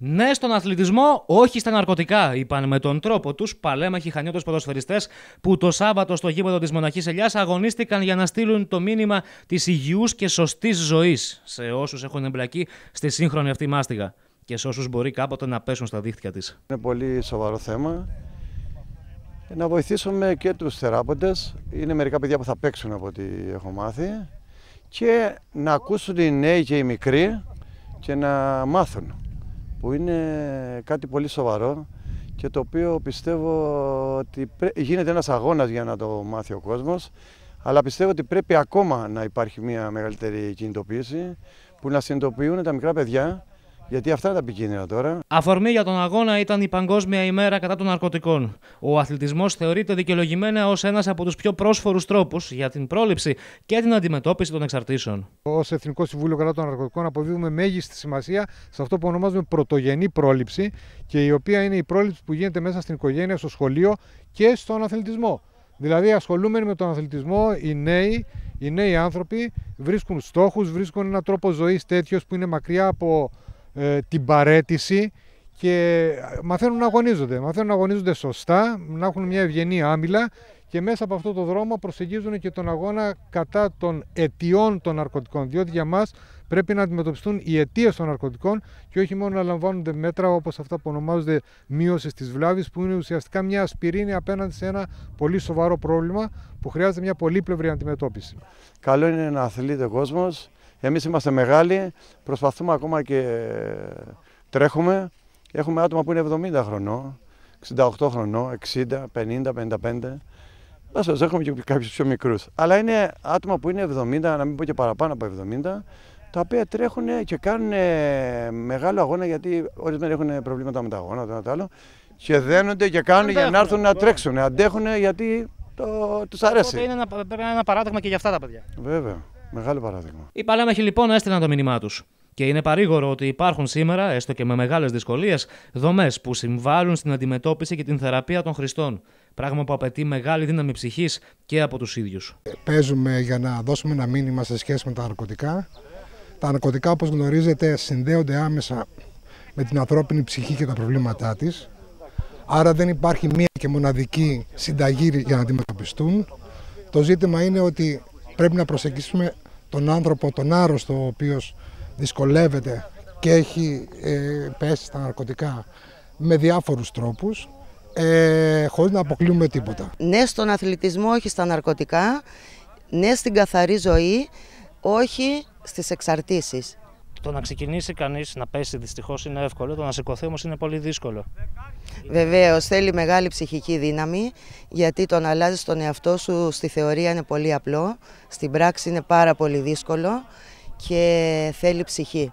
Ναι στον αθλητισμό, όχι στα ναρκωτικά, είπαν με τον τρόπο τους παλέμαχοι χανιώτες ποδοσφαιριστές που το Σάββατο στο γήπεδο της Μοναχής Ελιάς αγωνίστηκαν για να στείλουν το μήνυμα της υγιούς και σωστής ζωής σε όσους έχουν εμπλακεί στη σύγχρονη αυτή μάστιγα και σε όσους μπορεί κάποτε να πέσουν στα δίχτυα της. Είναι πολύ σοβαρό θέμα. Να βοηθήσουμε και τους θεράποντες. Είναι μερικά παιδιά που θα παίξουν από ό,τι έχω μάθει. Και να ακούσουν οι νέοι και οι μικροί και να μάθουν που είναι κάτι πολύ σοβαρό και το οποίο πιστεύω ότι γίνεται ένας αγώνας για να το μάθει ο κόσμος αλλά πιστεύω ότι πρέπει ακόμα να υπάρχει μια μεγαλύτερη κινητοποίηση που να συνειδητοποιούν τα μικρά παιδιά γιατί αυτά τα επικίνδυνα τώρα. Αφορμή για τον αγώνα ήταν η Παγκόσμια ημέρα κατά των ναρκωτικών. Ο αθλητισμός θεωρείται δικαιολογημένα ως ένας από τους πιο πρόσφορους τρόπους για την πρόληψη και την αντιμετώπιση των εξαρτήσεων. Ως Εθνικό Συμβούλιο Κατά των Ναρκωτικών, αποδίδουμε μέγιστη σημασία σε αυτό που ονομάζουμε πρωτογενή πρόληψη και η οποία είναι η πρόληψη που γίνεται μέσα στην οικογένεια, στο σχολείο και στον αθλητισμό. Δηλαδή, ασχολούμενοι με τον αθλητισμό, οι νέοι, οι νέοι άνθρωποι βρίσκουν στόχους, βρίσκουν έναν τρόπο ζωής τέτοιος που είναι μακριά από ε, την παρέτηση και μαθαίνουν να αγωνίζονται. Μαθαίνουν να αγωνίζονται σωστά, να έχουν μια ευγενή άμυλα και μέσα από αυτό το δρόμο προσεγγίζουν και τον αγώνα κατά των αιτιών των ναρκωτικών. Διότι για μας πρέπει να αντιμετωπιστούν οι αιτίες των ναρκωτικών και όχι μόνο να λαμβάνονται μέτρα όπως αυτά που ονομάζονται μείωσης της βλάβης, που είναι ουσιαστικά μια ασπιρίνη απέναντι σε ένα πολύ σοβαρό πρόβλημα που χρειάζεται μια πολύπλευρη αντιμετώπιση. Καλό είναι να αθλείται ο κόσμος, εμείς είμαστε μεγάλοι, προσπαθούμε ακόμα και τρέχουμε. Έχουμε άτομα που είναι 70 χρονών, 68 χρονών, 60, 50, 55. Άσως έχουμε και κάποιους πιο μικρούς. Αλλά είναι άτομα που είναι 70, να μην πω και παραπάνω από 70, τα οποία τρέχουν και κάνουν μεγάλο αγώνα γιατί ορισμένοι έχουν προβλήματα με τα αγώνα, το ένα το άλλο. Και δένονται και κάνουν για να έρθουν να τρέξουν. Αντέχουν γιατί το, τους αρέσει. Οπότε είναι ένα, ένα παράδειγμα και για αυτά τα παιδιά. Βέβαια. Μεγάλο παράδειγμα. Οι παλέμαχοι λοιπόν έστειλαν το μήνυμά τους. Και είναι παρήγορο ότι υπάρχουν σήμερα, έστω και με μεγάλες δυσκολίες, δομές που συμβάλλουν στην αντιμετώπιση και την θεραπεία των χρηστών. Πράγμα που απαιτεί μεγάλη δύναμη ψυχής και από τους ίδιους. Παίζουμε για να δώσουμε ένα μήνυμα σε σχέση με τα ναρκωτικά. Τα ναρκωτικά, όπως γνωρίζετε, συνδέονται άμεσα με την ανθρώπινη ψυχή και τα προβλήματά της. Άρα δεν υπάρχει μία και μοναδική συνταγή για να αντιμετωπιστούν. Το ζήτημα είναι ότι πρέπει να προσεγγίσουμε τον άνθρωπο, τον άρρωστο, ο οποίος δυσκολεύεται και έχει ε, πέσει στα ναρκωτικά με διάφορους τρόπους, ε, χωρίς να αποκλείουμε τίποτα. Ναι στον αθλητισμό, όχι στα ναρκωτικά, ναι στην καθαρή ζωή, όχι στις εξαρτήσεις. Το να ξεκινήσει κανείς να πέσει δυστυχώς είναι εύκολο, το να σηκωθεί όμως είναι πολύ δύσκολο. Βεβαίως, θέλει μεγάλη ψυχική δύναμη, γιατί το να αλλάζεις τον εαυτό σου στη θεωρία είναι πολύ απλό, στην πράξη είναι πάρα πολύ δύσκολο και θέλει ψυχή.